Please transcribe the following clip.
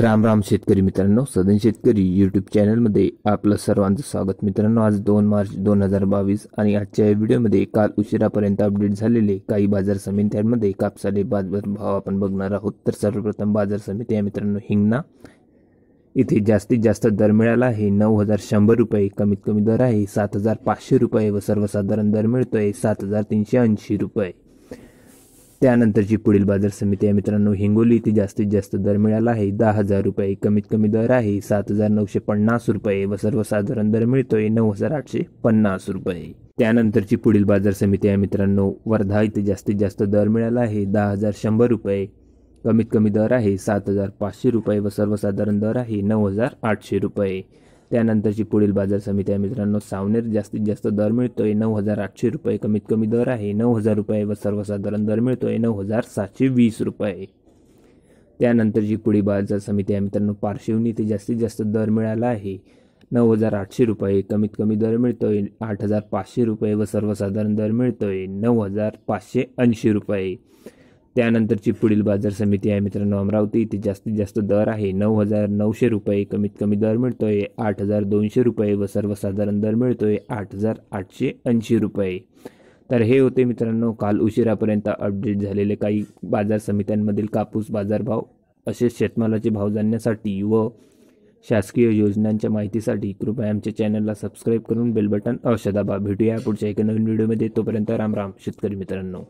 राम राम शेतकरी मित्रांनो सदन शेतकरी यूट्यूब चॅनलमध्ये आपलं सर्वांचं स्वागत मित्रांनो आज दोन मार्च दोन हजार बावीस आणि आजच्या या व्हिडिओमध्ये काल उशिरापर्यंत अपडेट झालेले काही बाजार समित्यांमध्ये कापसाले बाजार भाव आपण बघणार आहोत तर सर्वप्रथम बाजार समिती या मित्रांनो हिंगणा इथे जास्तीत जास्त दर मिळाला आहे नऊ हजार शंभर रुपये कमीत कमी दर आहे सात हजार पाचशे रुपये व सर्वसाधारण दर मिळतोय सात हजार तीनशे ऐंशी रुपये त्यानंतरची पुढील बाजार समिती आहे मित्रांनो हिंगोली इथे जास्तीत जास्त दर मिळाला आहे दहा हजार रुपये कमीत कमी दर आहे सात हजार नऊशे पन्नास रुपये व सर्वसाधारण दर मिळतोय नऊ हजार आठशे पन्नास रुपये त्यानंतरची पुढील बाजार समिती आहे मित्रांनो वर्धा इथे जास्तीत जास्त दर मिळाला आहे दहा हजार शंभर रुपये कमीत कमी दर आहे सात हजार पाचशे रुपये व सर्वसाधारण दर आहे नऊ हजार आठशे रुपये त्यानंतरची पुढील बाजार समिती आहे मित्रांनो सावनेर जास्तीत जास्त दर मिळतोय नऊ हजार आठशे रुपये कमीत कमी दर आहे नऊ हजार रुपये व सर्वसाधारण दर मिळतोय नऊ हजार सातशे वीस रुपये त्यानंतरची पुढील बाजार समिती आहे मित्रांनो पार्श्वनी ते जास्तीत जास्त दर मिळाला आहे नऊ हजार आठशे रुपये कमीत कमी दर मिळतोय आठ हजार पाचशे रुपये व सर्वसाधारण दर मिळतोय नऊ हजार पाचशे ऐंशी रुपये त्यानंतरची पुढील बाजार समिती आहे मित्रांनो अमरावती इथे जास्तीत जास्त दर आहे नऊ हजार नऊशे रुपये कमीत कमी दर मिळतोय आठ हजार दोनशे रुपये व सर्वसाधारण दर मिळतोय आठ हजार आठशे ऐंशी रुपये तर हे होते मित्रांनो काल उशिरापर्यंत अपडेट झालेले काही बाजार समित्यांमधील कापूस बाजारभाव असेच शेतमालाचे भाव जाणण्यासाठी व शासकीय योजनांच्या माहितीसाठी कृपया आमच्या चॅनलला सबस्क्राईब करून बेल बटन अवश्य दाबा भेटूया पुढच्या एका नवीन व्हिडिओमध्ये तोपर्यंत राम राम शेतकरी मित्रांनो